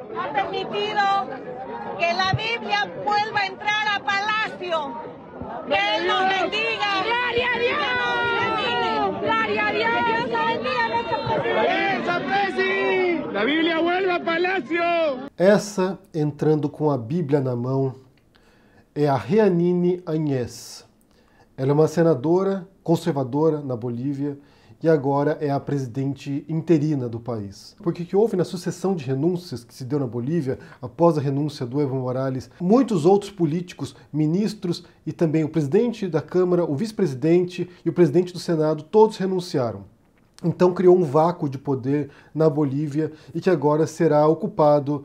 ha permitido que la Biblia vuelva a entrar a Palacio. Que Él nos bendiga. Gloria a Dios. Gloria a Dios. Dios nos bendiga. La Biblia vuelve a Palacio. Essa, entrando com a Bíblia na mão, é a Reanine Agnès. Ela é uma senadora conservadora na Bolívia e agora é a presidente interina do país. Porque que houve na sucessão de renúncias que se deu na Bolívia, após a renúncia do Evo Morales, muitos outros políticos, ministros e também o presidente da Câmara, o vice-presidente e o presidente do Senado, todos renunciaram. Então criou um vácuo de poder na Bolívia e que agora será ocupado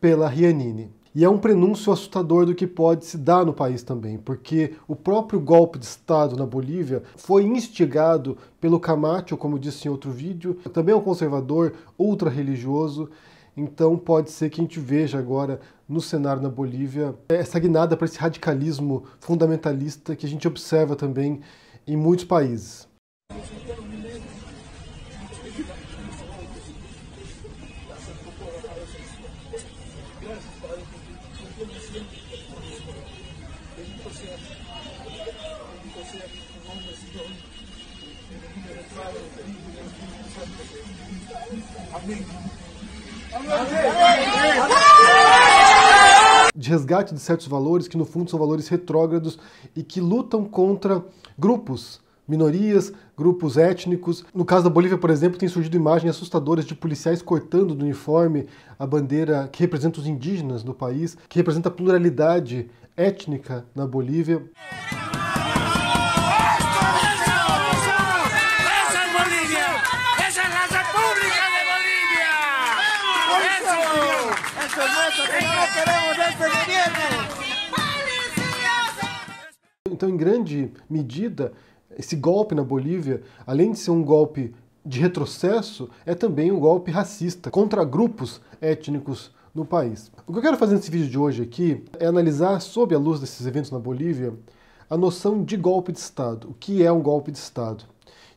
pela Rianine. E é um prenúncio assustador do que pode se dar no país também, porque o próprio golpe de Estado na Bolívia foi instigado pelo Camacho, como eu disse em outro vídeo, também é um conservador ultra-religioso. Então pode ser que a gente veja agora no cenário na Bolívia essa guinada para esse radicalismo fundamentalista que a gente observa também em muitos países. resgate de certos valores que, no fundo, são valores retrógrados e que lutam contra grupos minorias, grupos étnicos. No caso da Bolívia, por exemplo, tem surgido imagens assustadoras de policiais cortando do uniforme a bandeira que representa os indígenas do país, que representa a pluralidade étnica na Bolívia. que no queremos este gobierno. Então, em grande medida, esse golpe na Bolívia, além de ser um golpe de retrocesso, é também um golpe racista contra grupos étnicos no país. O que eu quero fazer nesse vídeo de hoje aqui é analisar, sob a luz desses eventos na Bolívia, a noção de golpe de Estado, o que é um golpe de Estado.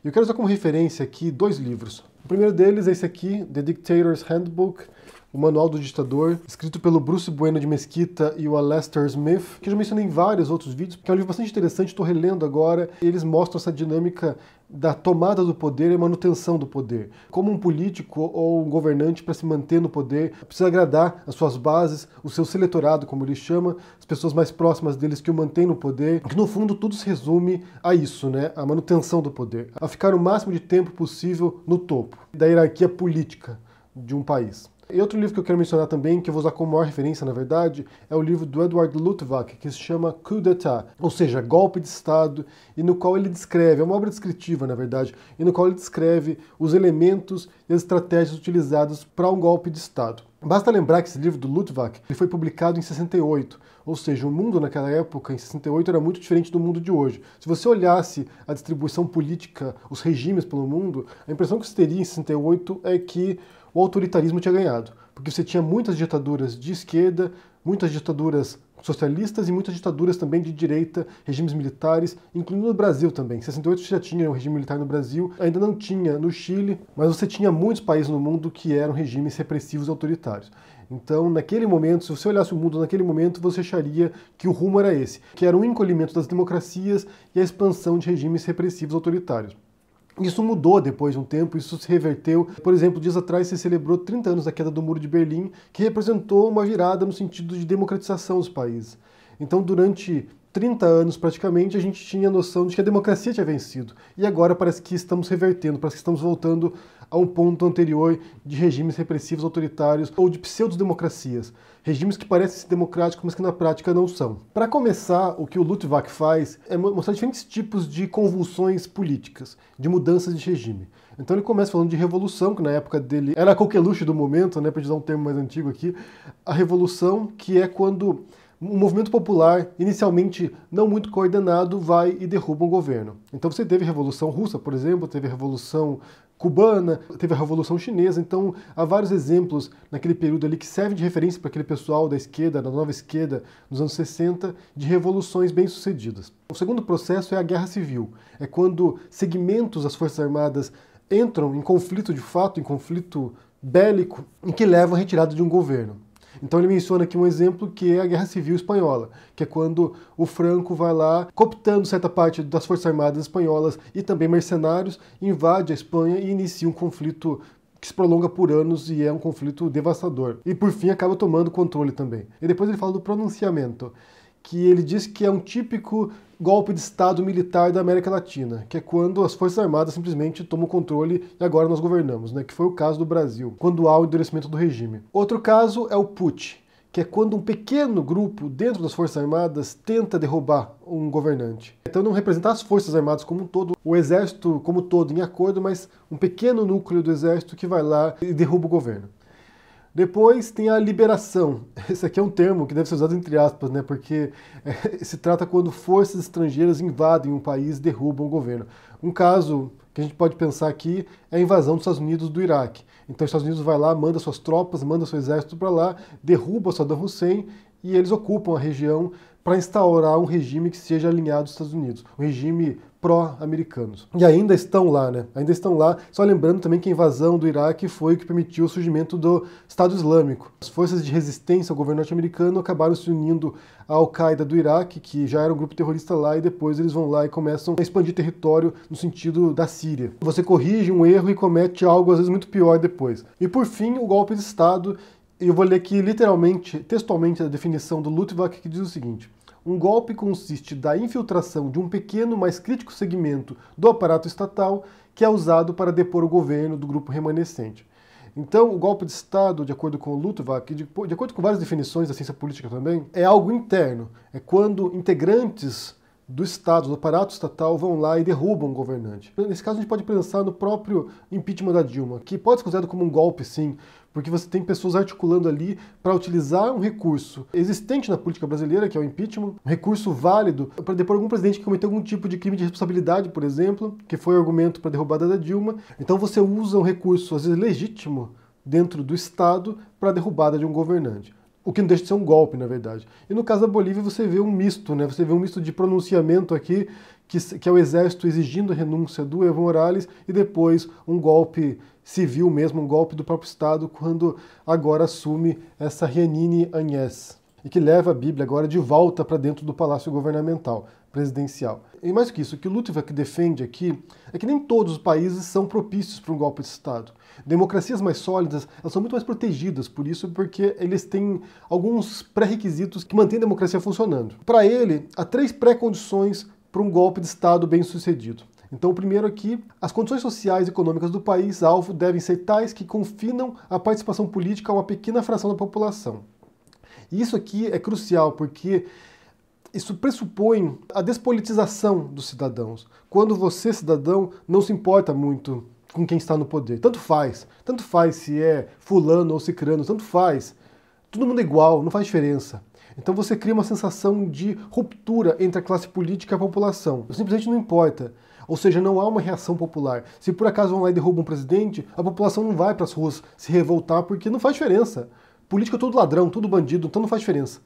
Eu quero usar como referência aqui dois livros. O primeiro deles é esse aqui, The Dictator's Handbook, o Manual do Ditador, escrito pelo Bruce Bueno de Mesquita e o Alastair Smith, que eu já mencionei em vários outros vídeos, que é um livro bastante interessante, estou relendo agora, e eles mostram essa dinâmica da tomada do poder e manutenção do poder. Como um político ou um governante, para se manter no poder, precisa agradar as suas bases, o seu seletorado, como ele chama, as pessoas mais próximas deles que o mantêm no poder, que no fundo tudo se resume a isso, né? A manutenção do poder, a ficar o máximo de tempo possível no topo da hierarquia política de um país. E outro livro que eu quero mencionar também, que eu vou usar como maior referência, na verdade, é o livro do Edward Luttwak, que se chama Coup d'État, ou seja, Golpe de Estado, e no qual ele descreve, é uma obra descritiva, na verdade, e no qual ele descreve os elementos e as estratégias utilizadas para um golpe de Estado. Basta lembrar que esse livro do Luttwak ele foi publicado em 68, ou seja, o mundo naquela época, em 68, era muito diferente do mundo de hoje. Se você olhasse a distribuição política, os regimes pelo mundo, a impressão que você teria em 68 é que o autoritarismo tinha ganhado, porque você tinha muitas ditaduras de esquerda, muitas ditaduras socialistas e muitas ditaduras também de direita, regimes militares, incluindo no Brasil também. Em 68 já tinha um regime militar no Brasil, ainda não tinha no Chile, mas você tinha muitos países no mundo que eram regimes repressivos e autoritários. Então, naquele momento, se você olhasse o mundo naquele momento, você acharia que o rumo era esse, que era o um encolhimento das democracias e a expansão de regimes repressivos autoritários. Isso mudou depois de um tempo, isso se reverteu. Por exemplo, dias atrás se celebrou 30 anos da queda do Muro de Berlim, que representou uma virada no sentido de democratização dos países. Então, durante 30 anos praticamente, a gente tinha a noção de que a democracia tinha vencido. E agora parece que estamos revertendo, parece que estamos voltando a um ponto anterior de regimes repressivos autoritários ou de pseudodemocracias. Regimes que parecem ser democráticos, mas que na prática não são. Para começar, o que o Lutwak faz é mostrar diferentes tipos de convulsões políticas, de mudanças de regime. Então ele começa falando de revolução, que na época dele era a coqueluche do momento, né, para usar um termo mais antigo aqui. A revolução, que é quando um movimento popular, inicialmente não muito coordenado, vai e derruba um governo. Então você teve a Revolução Russa, por exemplo, teve a Revolução Cubana, teve a Revolução Chinesa, então há vários exemplos naquele período ali que servem de referência para aquele pessoal da esquerda, da nova esquerda, nos anos 60, de revoluções bem-sucedidas. O segundo processo é a Guerra Civil, é quando segmentos das Forças Armadas entram em conflito de fato, em conflito bélico, em que levam a retirada de um governo. Então ele menciona aqui um exemplo que é a Guerra Civil Espanhola, que é quando o Franco vai lá, cooptando certa parte das Forças Armadas espanholas e também mercenários, invade a Espanha e inicia um conflito que se prolonga por anos e é um conflito devastador. E por fim acaba tomando controle também. E depois ele fala do pronunciamento, que ele diz que é um típico golpe de Estado militar da América Latina, que é quando as Forças Armadas simplesmente tomam o controle e agora nós governamos, né? que foi o caso do Brasil, quando há o endurecimento do regime. Outro caso é o put, que é quando um pequeno grupo dentro das Forças Armadas tenta derrubar um governante. Então não representar as Forças Armadas como um todo, o Exército como um todo em acordo, mas um pequeno núcleo do Exército que vai lá e derruba o governo. Depois tem a liberação. Esse aqui é um termo que deve ser usado entre aspas, né? Porque é, se trata quando forças estrangeiras invadem um país, derrubam o governo. Um caso que a gente pode pensar aqui é a invasão dos Estados Unidos do Iraque. Então, os Estados Unidos vai lá, manda suas tropas, manda seu exército para lá, derruba Saddam Hussein e eles ocupam a região para instaurar um regime que seja alinhado aos Estados Unidos, um regime pró-americanos. E ainda estão lá, né? Ainda estão lá. Só lembrando também que a invasão do Iraque foi o que permitiu o surgimento do Estado Islâmico. As forças de resistência ao governo norte-americano acabaram se unindo à Al-Qaeda do Iraque, que já era um grupo terrorista lá, e depois eles vão lá e começam a expandir território no sentido da Síria. Você corrige um erro e comete algo às vezes muito pior depois. E por fim, o golpe de Estado. Eu vou ler aqui literalmente, textualmente, a definição do Lutwak que diz o seguinte: um golpe consiste da infiltração de um pequeno, mas crítico segmento do aparato estatal que é usado para depor o governo do grupo remanescente. Então, o golpe de Estado, de acordo com o Lutwak, de, de acordo com várias definições da ciência política também, é algo interno. É quando integrantes do Estado, do aparato estatal, vão lá e derrubam o governante. Nesse caso, a gente pode pensar no próprio impeachment da Dilma, que pode ser considerado como um golpe, sim, porque você tem pessoas articulando ali para utilizar um recurso existente na política brasileira, que é o impeachment, um recurso válido para depor algum presidente que cometeu algum tipo de crime de responsabilidade, por exemplo, que foi o argumento para a derrubada da Dilma. Então você usa um recurso, às vezes legítimo, dentro do Estado para a derrubada de um governante. O que não deixa de ser um golpe, na verdade. E no caso da Bolívia, você vê um misto, né? Você vê um misto de pronunciamento aqui, que, que é o exército exigindo renúncia do Evo Morales, e depois um golpe civil mesmo, um golpe do próprio Estado, quando agora assume essa Renine Agnès e que leva a Bíblia agora de volta para dentro do palácio governamental, presidencial. E mais que isso, o que Luttwak defende aqui é que nem todos os países são propícios para um golpe de Estado. Democracias mais sólidas, elas são muito mais protegidas por isso, porque eles têm alguns pré-requisitos que mantêm a democracia funcionando. Para ele, há três pré-condições para um golpe de Estado bem sucedido. Então, o primeiro aqui, é as condições sociais e econômicas do país alvo devem ser tais que confinam a participação política a uma pequena fração da população. E isso aqui é crucial, porque isso pressupõe a despolitização dos cidadãos. Quando você, cidadão, não se importa muito com quem está no poder. Tanto faz. Tanto faz se é fulano ou cicrano, tanto faz. Todo mundo é igual, não faz diferença. Então você cria uma sensação de ruptura entre a classe política e a população. Simplesmente não importa. Ou seja, não há uma reação popular. Se por acaso vão lá e derrubam um presidente, a população não vai para as ruas se revoltar porque não faz diferença político é todo ladrão, todo bandido, então não faz diferença.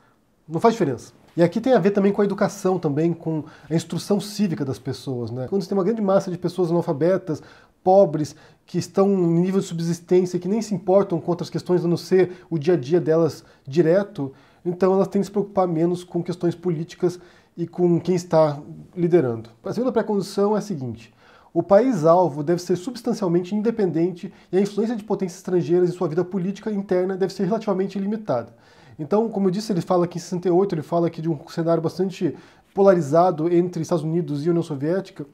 Não faz diferença. E aqui tem a ver também com a educação, também com a instrução cívica das pessoas. Né? Quando você tem uma grande massa de pessoas analfabetas, pobres, que estão em nível de subsistência, que nem se importam com outras questões, a não ser o dia a dia delas direto, então elas têm que se preocupar menos com questões políticas e com quem está liderando. A segunda pré-condição é a seguinte: o país-alvo deve ser substancialmente independente e a influência de potências estrangeiras em sua vida política interna deve ser relativamente limitada. Então, como eu disse, ele fala aqui em 68, ele fala aqui de um cenário bastante polarizado entre Estados Unidos e União Soviética.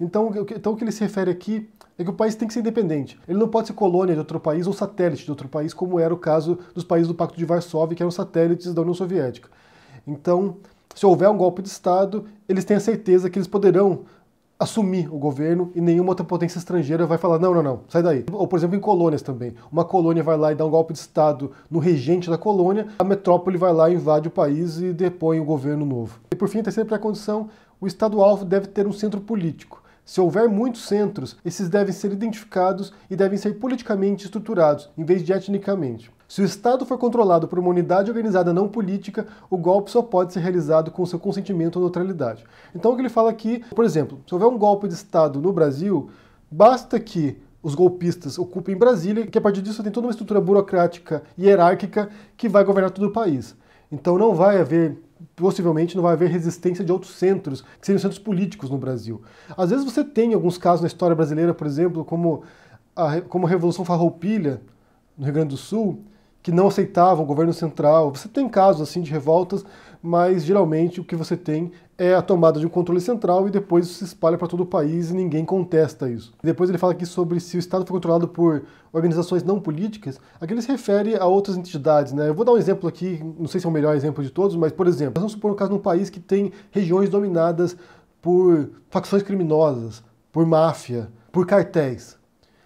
Então, então o que ele se refere aqui é que o país tem que ser independente. Ele não pode ser colônia de outro país ou satélite de outro país, como era o caso dos países do Pacto de Varsóvia, que eram satélites da União Soviética. Então, se houver um golpe de Estado, eles têm a certeza que eles poderão assumir o governo e nenhuma outra potência estrangeira vai falar, não, não, não, sai daí. Ou, por exemplo, em colônias também. Uma colônia vai lá e dá um golpe de Estado no regente da colônia, a metrópole vai lá, invade o país e depõe o governo novo. E, por fim, a terceira pré-condição, o Estado-alvo deve ter um centro político. Se houver muitos centros, esses devem ser identificados e devem ser politicamente estruturados, em vez de etnicamente. Se o Estado for controlado por uma unidade organizada não política, o golpe só pode ser realizado com seu consentimento ou neutralidade. Então o que ele fala aqui, por exemplo, se houver um golpe de Estado no Brasil, basta que os golpistas ocupem Brasília, que a partir disso tem toda uma estrutura burocrática e hierárquica que vai governar todo o país. Então não vai haver possivelmente não vai haver resistência de outros centros, que seriam centros políticos no Brasil. Às vezes você tem alguns casos na história brasileira, por exemplo, como a, como a Revolução Farroupilha, no Rio Grande do Sul, que não aceitavam o governo central. Você tem casos assim de revoltas, mas geralmente o que você tem é a tomada de um controle central e depois isso se espalha para todo o país e ninguém contesta isso. depois ele fala aqui sobre se o Estado foi controlado por organizações não políticas, aqui ele se refere a outras entidades, né? Eu vou dar um exemplo aqui, não sei se é o melhor exemplo de todos, mas por exemplo, vamos supor um caso de um país que tem regiões dominadas por facções criminosas, por máfia, por cartéis.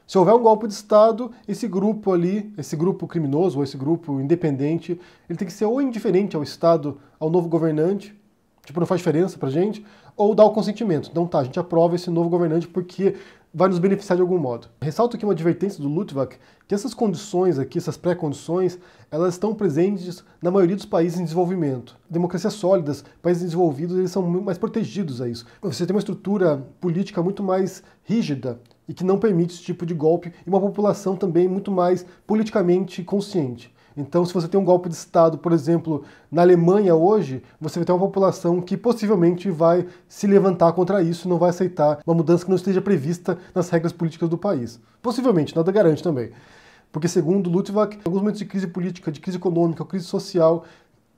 Se houver um golpe de Estado, esse grupo ali, esse grupo criminoso ou esse grupo independente, ele tem que ser ou indiferente ao Estado, ao novo governante, tipo, não faz diferença pra gente, ou dar o consentimento. Então tá, a gente aprova esse novo governante porque vai nos beneficiar de algum modo. Ressalto aqui uma advertência do Lutwak, que essas condições aqui, essas pré-condições, elas estão presentes na maioria dos países em desenvolvimento. Democracias sólidas, países desenvolvidos, eles são mais protegidos a isso. Você tem uma estrutura política muito mais rígida, e que não permite esse tipo de golpe e uma população também muito mais politicamente consciente. Então, se você tem um golpe de Estado, por exemplo, na Alemanha hoje, você vai ter uma população que possivelmente vai se levantar contra isso, e não vai aceitar uma mudança que não esteja prevista nas regras políticas do país. Possivelmente, nada garante também. Porque, segundo Lutwak, alguns momentos de crise política, de crise econômica, crise social,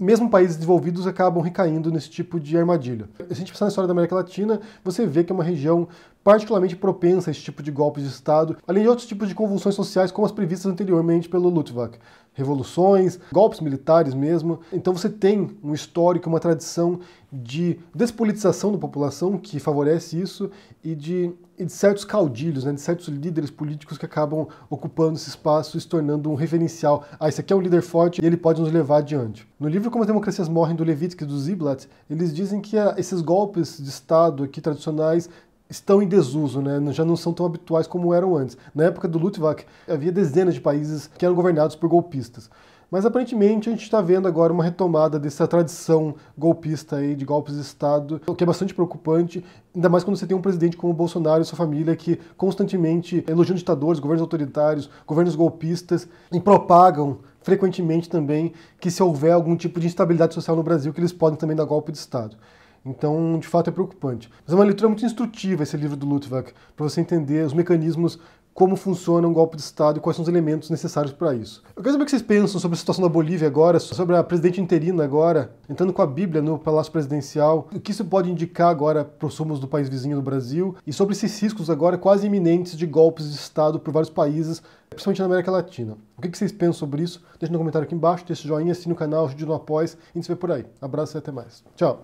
mesmo países desenvolvidos acabam recaindo nesse tipo de armadilha. Se a gente pensar na história da América Latina, você vê que é uma região particularmente propensa a esse tipo de golpes de Estado, além de outros tipos de convulsões sociais, como as previstas anteriormente pelo Luttwak revoluções, golpes militares mesmo. Então você tem um histórico, uma tradição de despolitização da população que favorece isso e de, e de certos caudilhos, né, de certos líderes políticos que acabam ocupando esse espaço e se tornando um referencial. Ah, esse aqui é um líder forte e ele pode nos levar adiante. No livro Como as Democracias Morrem, do Levitsky e do Ziblatt, eles dizem que ah, esses golpes de Estado aqui tradicionais estão em desuso, né? já não são tão habituais como eram antes. Na época do Luttwack havia dezenas de países que eram governados por golpistas. Mas aparentemente a gente está vendo agora uma retomada dessa tradição golpista aí, de golpes de Estado, o que é bastante preocupante, ainda mais quando você tem um presidente como o Bolsonaro e sua família que constantemente elogiam ditadores, governos autoritários, governos golpistas e propagam frequentemente também que se houver algum tipo de instabilidade social no Brasil, que eles podem também dar golpe de Estado. Então, de fato, é preocupante. Mas é uma leitura muito instrutiva esse livro do Luttwak, para você entender os mecanismos como funciona um golpe de Estado e quais são os elementos necessários para isso. Eu quero saber o que vocês pensam sobre a situação da Bolívia agora, sobre a presidente interina agora, entrando com a Bíblia no Palácio Presidencial, o que isso pode indicar agora para os rumos do país vizinho do Brasil e sobre esses riscos agora quase iminentes de golpes de Estado por vários países, principalmente na América Latina. O que vocês pensam sobre isso? Deixe no comentário aqui embaixo, deixe joinha, assine o canal, ajude no após e a gente se vê por aí. Abraço e até mais. Tchau!